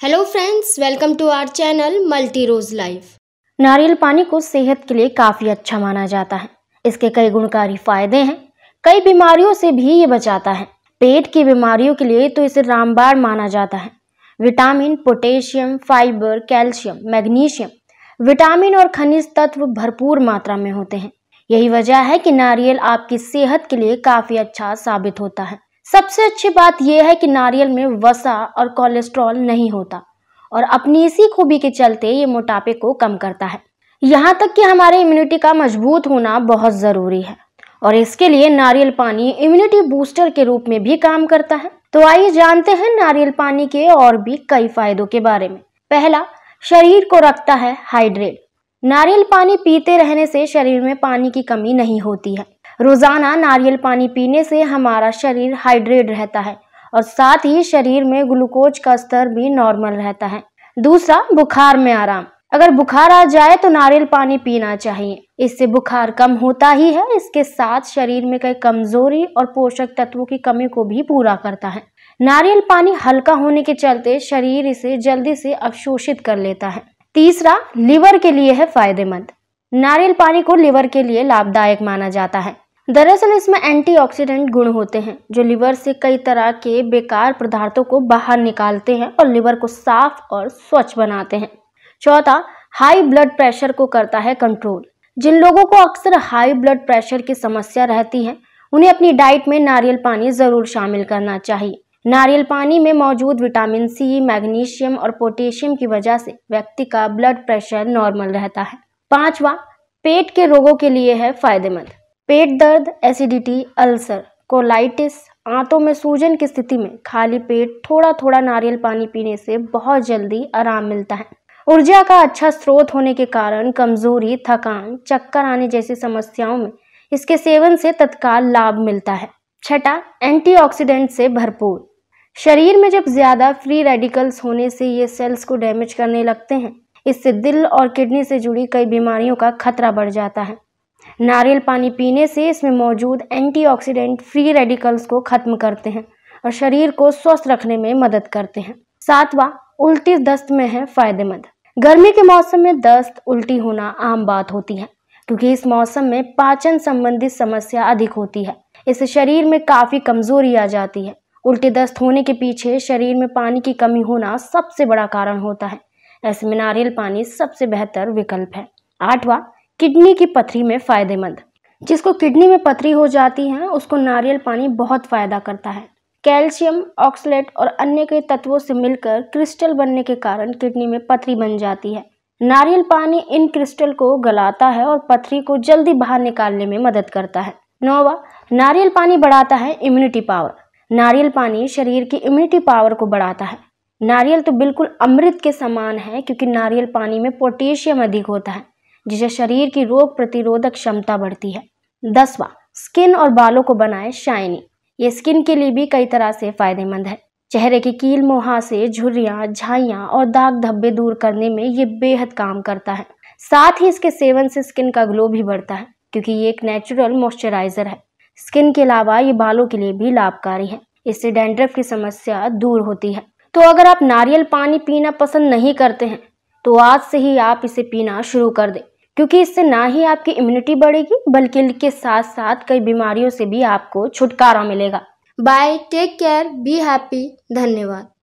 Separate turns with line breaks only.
hello friends welcome to our channel multi rose life नारियल पानी को सेहत के लिए काफ़ी अच्छा माना जाता है इसके कई गुणकारी फायदे हैं कई बीमारियों से भी ये बचाता है पेट की बीमारियों के लिए तो इसे रामबाण माना जाता है vitamin potassium fibre calcium magnesium vitamin और खनिज तत्व भरपूर मात्रा में होते हैं यही वजह है कि नारियल आपकी सेहत के लिए काफी अच्छा साबित होता है सबसे अच्छी बात यह है कि नारियल में वसा और कोलेस्ट्रॉल नहीं होता और अपनी इसी खूबी के चलते ये मोटापे को कम करता है यहाँ तक कि हमारे इम्यूनिटी का मजबूत होना बहुत ज़रूरी है और इसके लिए नारियल पानी इम्यूनिटी बूस्टर के रूप में भी काम करता है तो आइए जानते हैं नारियल पानी के और भी कई फायदों के बारे में पहला शरीर को रखता है हाइड्रेट नारियल पानी पीते रहने से शरीर में पानी की कमी नहीं होती है रोजाना नारियल पानी पीने से हमारा शरीर हाइड्रेट रहता है और साथ ही शरीर में ग्लूकोज का स्तर भी नॉर्मल रहता है दूसरा बुखार में आराम अगर बुखार आ जाए तो नारियल पानी पीना चाहिए इससे बुखार कम होता ही है इसके साथ शरीर में कई कमजोरी और पोषक तत्वों की कमी को भी पूरा करता है नारियल पानी हल्का होने के चलते शरीर इसे जल्दी से अवशोषित कर लेता है तीसरा लिवर के लिए है फायदेमंद नारियल पानी को लिवर के लिए लाभदायक माना जाता है दरअसल इसमें एंटीऑक्सीडेंट गुण होते हैं जो लिवर से कई तरह के बेकार पदार्थों को बाहर निकालते हैं और लिवर को साफ और स्वच्छ बनाते हैं चौथा हाई ब्लड प्रेशर को करता है कंट्रोल जिन लोगों को अक्सर हाई ब्लड प्रेशर की समस्या रहती है उन्हें अपनी डाइट में नारियल पानी ज़रूर शामिल करना चाहिए नारियल पानी में मौजूद विटामिन सी मैग्नीशियम और पोटेशियम की वजह से व्यक्ति का ब्लड प्रेशर नॉर्मल रहता है पांचवा पेट के रोगों के लिए है फायदेमंद पेट दर्द एसिडिटी अल्सर कोलाइटिस आंतों में सूजन की स्थिति में खाली पेट थोड़ा थोड़ा नारियल पानी पीने से बहुत जल्दी आराम मिलता है ऊर्जा का अच्छा स्रोत होने के कारण कमजोरी थकान चक्कर आने जैसी समस्याओं में इसके सेवन से तत्काल लाभ मिलता है छठा एंटीऑक्सीडेंट से भरपूर शरीर में जब ज़्यादा फ्री रेडिकल्स होने से ये सेल्स को डैमेज करने लगते हैं इससे दिल और किडनी से जुड़ी कई बीमारियों का खतरा बढ़ जाता है नारियल पानी पीने से इसमें मौजूद एंटीऑक्सीडेंट फ्री रेडिकल्स को खत्म करते हैं और शरीर को स्वस्थ रखने में मदद करते हैं सातवां उल्टी दस्त में है फायदेमंद गर्मी के मौसम में दस्त उल्टी होना आम बात होती है क्योंकि इस मौसम में पाचन संबंधित समस्या अधिक होती है इससे शरीर में काफ़ी कमजोरी आ जाती है उल्टी दस्त होने के पीछे शरीर में पानी की कमी होना सबसे बड़ा कारण होता है ऐसे में नारियल पानी सबसे बेहतर विकल्प है आठवां किडनी की पथरी में फायदेमंद जिसको किडनी में पथरी हो जाती है उसको नारियल पानी बहुत फायदा करता है कैल्शियम ऑक्सलेट और अन्य कई तत्वों से मिलकर क्रिस्टल बनने के कारण किडनी में पथरी बन जाती है नारियल पानी इन क्रिस्टल को गलाता है और पथरी को जल्दी बाहर निकालने में मदद करता है नौवा नारियल पानी बढ़ाता है इम्यूनिटी पावर नारियल पानी शरीर की इम्यूनिटी पावर को बढ़ाता है नारियल तो बिल्कुल अमृत के समान है क्योंकि नारियल पानी में पोटेशियम अधिक होता है जिसे शरीर की रोग प्रतिरोधक क्षमता बढ़ती है दसवां स्किन और बालों को बनाए शाइनी ये स्किन के लिए भी कई तरह से फायदेमंद है चेहरे की कील मुहा से झाइयाँ और दाग धब्बे दूर करने में ये बेहद काम करता है साथ ही इसके सेवन से स्किन का ग्लो भी बढ़ता है क्योंकि ये एक नेचुरल मॉइस्चराइजर है स्किन के अलावा ये बालों के लिए भी लाभकारी है इससे डेंड्रफ की समस्या दूर होती है तो अगर आप नारियल पानी पीना पसंद नहीं करते हैं तो आज से ही आप इसे पीना शुरू कर दें क्योंकि इससे ना ही आपकी इम्यूनिटी बढ़ेगी बल्कि के साथ साथ कई बीमारियों से भी आपको छुटकारा मिलेगा bye take care be happy धन्यवाद